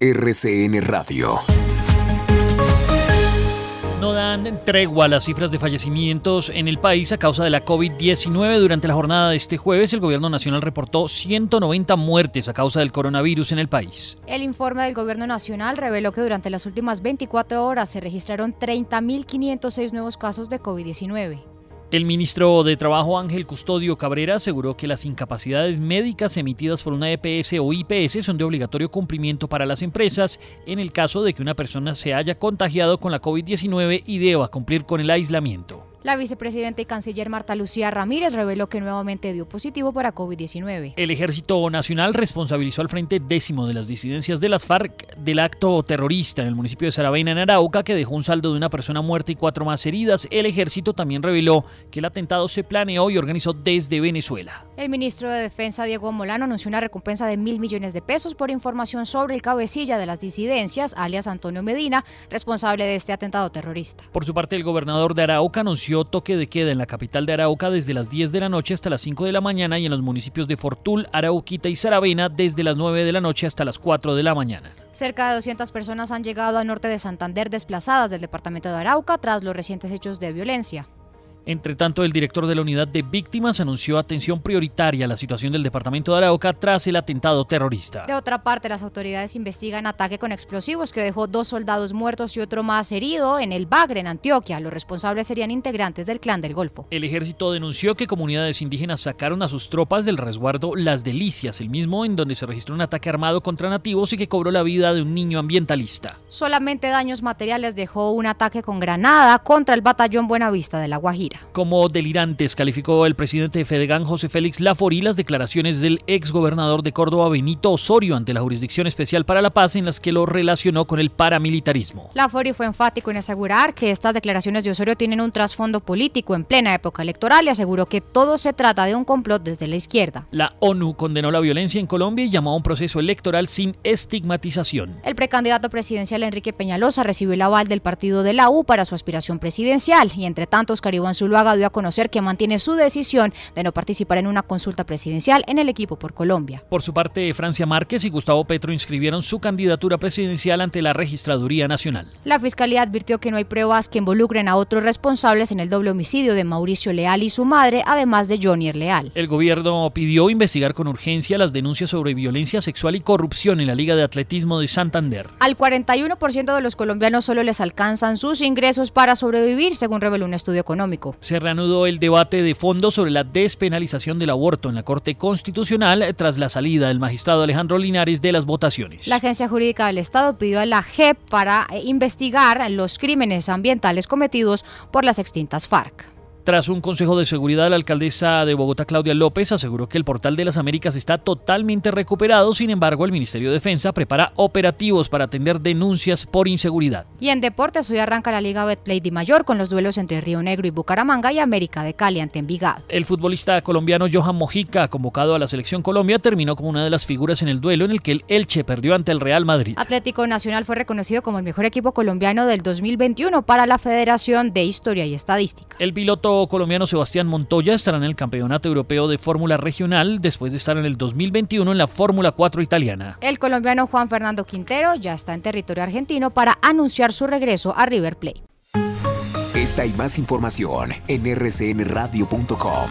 RCN Radio. No dan tregua las cifras de fallecimientos en el país a causa de la COVID-19. Durante la jornada de este jueves, el Gobierno Nacional reportó 190 muertes a causa del coronavirus en el país. El informe del Gobierno Nacional reveló que durante las últimas 24 horas se registraron 30.506 nuevos casos de COVID-19. El ministro de Trabajo Ángel Custodio Cabrera aseguró que las incapacidades médicas emitidas por una EPS o IPS son de obligatorio cumplimiento para las empresas en el caso de que una persona se haya contagiado con la COVID-19 y deba cumplir con el aislamiento. La vicepresidenta y canciller Marta Lucía Ramírez reveló que nuevamente dio positivo para COVID-19. El Ejército Nacional responsabilizó al Frente Décimo de las disidencias de las FARC del acto terrorista en el municipio de Saravena, en Arauca, que dejó un saldo de una persona muerta y cuatro más heridas. El Ejército también reveló que el atentado se planeó y organizó desde Venezuela. El ministro de Defensa, Diego Molano, anunció una recompensa de mil millones de pesos por información sobre el cabecilla de las disidencias, alias Antonio Medina, responsable de este atentado terrorista. Por su parte, el gobernador de Arauca anunció toque de queda en la capital de Arauca desde las 10 de la noche hasta las 5 de la mañana y en los municipios de Fortul, Arauquita y Saravena desde las 9 de la noche hasta las 4 de la mañana. Cerca de 200 personas han llegado al norte de Santander desplazadas del departamento de Arauca tras los recientes hechos de violencia. Entre tanto, el director de la unidad de víctimas anunció atención prioritaria a la situación del departamento de Arauca tras el atentado terrorista. De otra parte, las autoridades investigan ataque con explosivos que dejó dos soldados muertos y otro más herido en el Bagre, en Antioquia. Los responsables serían integrantes del clan del Golfo. El ejército denunció que comunidades indígenas sacaron a sus tropas del resguardo Las Delicias, el mismo en donde se registró un ataque armado contra nativos y que cobró la vida de un niño ambientalista. Solamente daños materiales dejó un ataque con granada contra el batallón Buenavista de La Guajira. Como delirantes calificó el presidente de Fedegan, José Félix Laforí, las declaraciones del exgobernador de Córdoba, Benito Osorio, ante la Jurisdicción Especial para la Paz, en las que lo relacionó con el paramilitarismo. Laforí fue enfático en asegurar que estas declaraciones de Osorio tienen un trasfondo político en plena época electoral y aseguró que todo se trata de un complot desde la izquierda. La ONU condenó la violencia en Colombia y llamó a un proceso electoral sin estigmatización. El precandidato presidencial Enrique Peñalosa recibió el aval del partido de la U para su aspiración presidencial y entre tanto Oscar Iván haga, dio a conocer que mantiene su decisión de no participar en una consulta presidencial en el equipo por Colombia. Por su parte, Francia Márquez y Gustavo Petro inscribieron su candidatura presidencial ante la Registraduría Nacional. La Fiscalía advirtió que no hay pruebas que involucren a otros responsables en el doble homicidio de Mauricio Leal y su madre, además de Johnny Leal. El gobierno pidió investigar con urgencia las denuncias sobre violencia sexual y corrupción en la Liga de Atletismo de Santander. Al 41% de los colombianos solo les alcanzan sus ingresos para sobrevivir, según reveló un estudio económico. Se reanudó el debate de fondo sobre la despenalización del aborto en la Corte Constitucional tras la salida del magistrado Alejandro Linares de las votaciones. La Agencia Jurídica del Estado pidió a la GEP para eh, investigar los crímenes ambientales cometidos por las extintas FARC. Tras un consejo de seguridad, la alcaldesa de Bogotá, Claudia López, aseguró que el portal de las Américas está totalmente recuperado. Sin embargo, el Ministerio de Defensa prepara operativos para atender denuncias por inseguridad. Y en deportes, hoy arranca la Liga Betplay de Mayor con los duelos entre Río Negro y Bucaramanga y América de Cali ante Envigado. El futbolista colombiano Johan Mojica, convocado a la Selección Colombia, terminó como una de las figuras en el duelo en el que el Elche perdió ante el Real Madrid. Atlético Nacional fue reconocido como el mejor equipo colombiano del 2021 para la Federación de Historia y Estadística. El piloto colombiano Sebastián Montoya estará en el Campeonato Europeo de Fórmula Regional después de estar en el 2021 en la Fórmula 4 italiana. El colombiano Juan Fernando Quintero ya está en territorio argentino para anunciar su regreso a River Plate. Esta y más información en rcnradio.com.